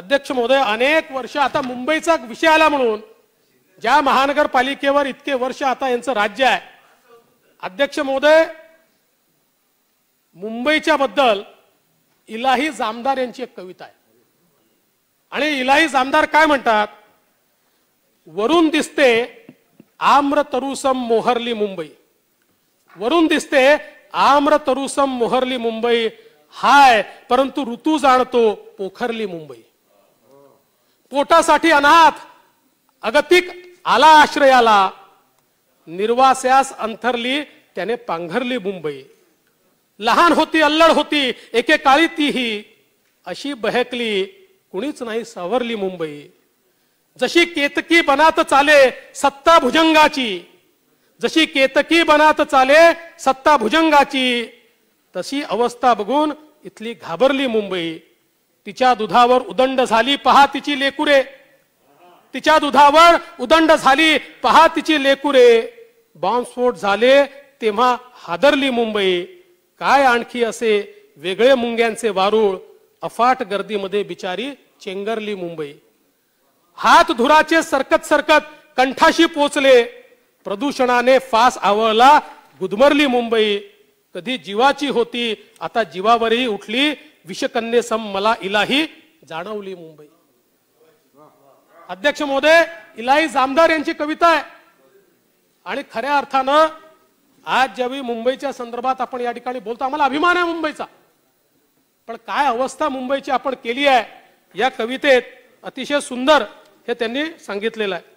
अध्यक्ष महोदय अनेक वर्ष आता मुंबईचा विषय आला म्हणून ज्या महानगरपालिकेवर इतके वर्ष आता यांचं राज्य आहे अध्यक्ष महोदय मुंबईच्या बद्दल इलाही जामदार यांची एक कविता आहे आणि इलाही जामदार काय म्हणतात वरून दिसते आम्र तरुसम मोहरली मुंबई वरून दिसते आम्र तरुसम मोहरली मुंबई हाय परंतु ऋतू जाणतो पोखरली मुंबई पोटासाठी अनाथ अगतिक आला आश्रयाला निर्वास्यास अंथरली त्याने पांघरली मुंबई लहान होती अल्लड होती एकेकाळी तीही अशी बहकली कुणीच नाही सावरली मुंबई जशी केतकी बनात चाले सत्ता भुजंगाची जशी केतकी बनात चाले सत्ता भुजंगाची तशी अवस्था बघून इथली घाबरली मुंबई तिच्या दुधावर उदंड झाली पहा तिची लेकुरे तिच्या दुधावर उदंड झाली पहा तिची लेकुरे बॉम्बस्फोट झाले तेव्हा हादरली मुंबई काय आणखी असे वेगळे मुंग्यांचे वारूळ अफाट गर्दीमध्ये बिचारी चेंगरली मुंबई हात धुराचे सरकत सरकत कंठाशी पोचले प्रदूषणाने फास आवळला गुदमरली मुंबई कधी जीवाची होती आता जीवावरही उठली विषकन्ये सम मला इलाही जाणवली मुंबई अध्यक्ष महोदय इलाही जामदार यांची कविता आहे आणि खऱ्या अर्थानं आज ज्यावेळी मुंबईच्या संदर्भात आपण या ठिकाणी बोलतो आम्हाला अभिमान आहे मुंबईचा पण काय अवस्था मुंबईची आपण केली आहे या कवितेत अतिशय सुंदर हे त्यांनी सांगितलेलं आहे